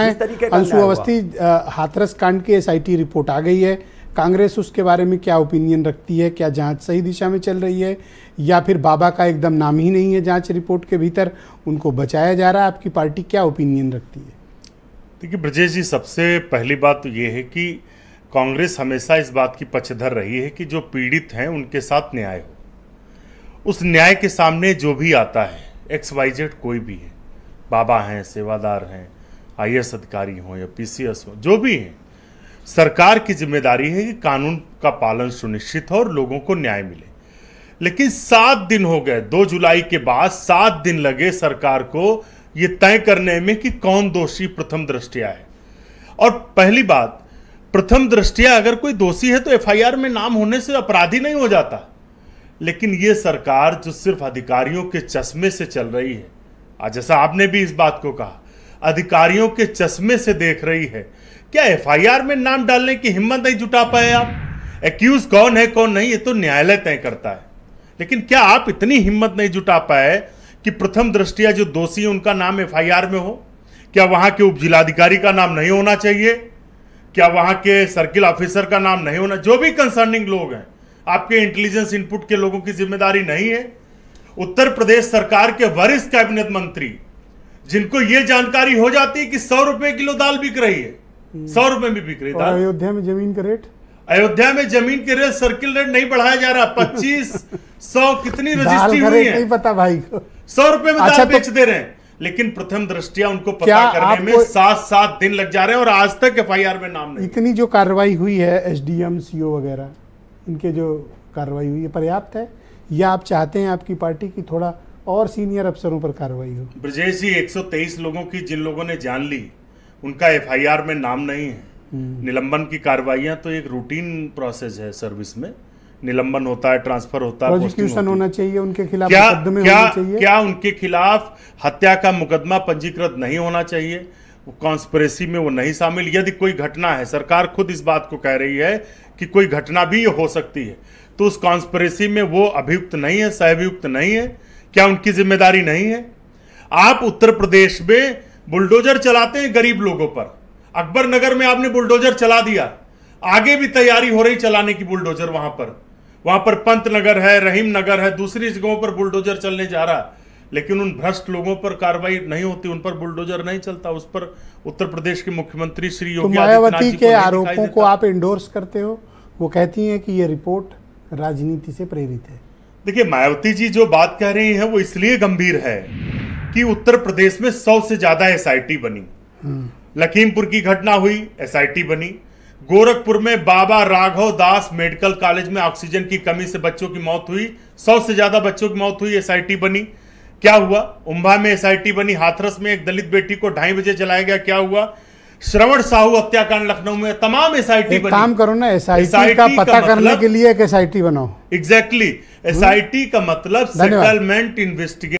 अंशु अवस्थी हाथरस कांड की SIT report आ गई है कांग्रेस उसके बारे में क्या ओपिनियन रखती है क्या जांच सही दिशा में चल रही है या फिर बाबा का एकदम नाम ही नहीं है जांच रिपोर्ट के भीतर उनको बचाया जा रहा है आपकी पार्टी क्या ओपिनियन रखती है देखिए ब्रजेश जी सबसे पहली बात तो ये है कि कांग्रेस हमेशा इस बात की पक्षधर रही है कि जो पीड़ित हैं उनके साथ न्याय हो उस न्याय के सामने जो भी आता है एक्स वाई जेड कोई भी है बाबा हैं सेवादार हैं आई अधिकारी हों या पीसीएस हो जो भी हैं सरकार की जिम्मेदारी है कि कानून का पालन सुनिश्चित हो और लोगों को न्याय मिले लेकिन सात दिन हो गए दो जुलाई के बाद सात दिन लगे सरकार को ये तय करने में कि कौन दोषी प्रथम दृष्टिया है और पहली बात प्रथम दृष्टिया अगर कोई दोषी है तो एफआईआर में नाम होने से अपराधी नहीं हो जाता लेकिन ये सरकार जो सिर्फ अधिकारियों के चश्मे से चल रही है जैसा आपने भी इस बात को कहा अधिकारियों के चश्मे से देख रही है क्या एफआईआर में नाम डालने की हिम्मत नहीं जुटा पाए आप एक्यूज कौन है कौन नहीं ये तो न्यायालय तय करता है लेकिन क्या आप इतनी हिम्मत नहीं जुटा पाए कि प्रथम दृष्टिया जो दोषी है उनका नाम एफआईआर में हो क्या वहां के उप जिलाधिकारी का नाम नहीं होना चाहिए क्या वहां के सर्किल ऑफिसर का नाम नहीं होना जो भी कंसर्निंग लोग हैं आपके इंटेलिजेंस इनपुट के लोगों की जिम्मेदारी नहीं है उत्तर प्रदेश सरकार के वरिष्ठ कैबिनेट मंत्री जिनको ये जानकारी हो जाती है कि सौ रुपए किलो दाल बिक रही है हम्म। सौ रुपए में बिक रही है अयोध्या में जमीन का रेट अयोध्या में जमीन के रेट सर्किल रेट नहीं बढ़ाया जा रहा पच्चीस सौ कितनी रजिस्ट्री हुई है नहीं पता भाई सौ रुपए में अच्छा दाल तो बेच दे रहे हैं लेकिन प्रथम दृष्टिया उनको पता करने में सात सात दिन लग जा रहे हैं और आज तक एफ में नाम नहीं इतनी जो कार्रवाई हुई है एस डी वगैरह इनके जो कार्रवाई हुई है पर्याप्त है या आप चाहते हैं आपकी पार्टी की थोड़ा और सीनियर अफसरों पर कार्रवाई हो ब्रजेश जी 123 लोगों की जिन लोगों ने जान ली उनका एफआईआर में नाम नहीं है हम्म। निलंबन की कार्रवाइयाँ तो एक रूटीन प्रोसेस है सर्विस में निलंबन होता है ट्रांसफर होता है प्रोसिक्यूशन होना चाहिए उनके खिलाफ क्या मुकदमे क्या होना चाहिए? क्या उनके खिलाफ हत्या का मुकदमा पंजीकृत नहीं होना चाहिए कॉन्स्परेसी में वो नहीं शामिल यदि कोई घटना है सरकार खुद इस बात को कह रही है कि कोई घटना भी हो सकती है तो उस कॉन्स्परेसी में वो अभियुक्त नहीं है सहभियुक्त नहीं है क्या उनकी जिम्मेदारी नहीं है आप उत्तर प्रदेश में बुलडोजर चलाते हैं गरीब लोगों पर अकबर नगर में आपने बुलडोजर चला दिया आगे भी तैयारी हो रही चलाने की बुलडोजर वहां पर वहां पर पंत नगर है रहीम नगर है दूसरी जगहों पर बुलडोजर चलने जा रहा लेकिन उन भ्रष्ट लोगों पर कार्रवाई नहीं होती उन पर बुलडोजर नहीं चलता उस पर उत्तर प्रदेश के मुख्यमंत्री श्री तो योगी तो मायावती के आरोपों को आप इंडोर्स करते हो वो कहती हैं कि ये रिपोर्ट राजनीति से प्रेरित है देखिए मायावती जी जो बात कह रही है वो इसलिए गंभीर है कि उत्तर प्रदेश में सौ से ज्यादा एसआईटी बनी हम्म। लखीमपुर की घटना हुई एसआईटी बनी गोरखपुर में बाबा राघव दास मेडिकल कॉलेज में ऑक्सीजन की कमी से बच्चों की मौत हुई सौ से ज्यादा बच्चों की मौत हुई एसआईटी बनी क्या हुआ उम्भा में एसआईटी बनी हाथरस में एक दलित बेटी को ढाई बजे जलाया गया क्या हुआ श्रवण साहू हत्याकांड लखनऊ में तमाम एसआईटी काम करो ना एसआईटी का पता का करने मतलब के लिए एक एसआईटी बनाओ एग्जैक्टली exactly, एसआईटी hmm? का मतलब सेटलमेंट इन्वेस्टिगेशन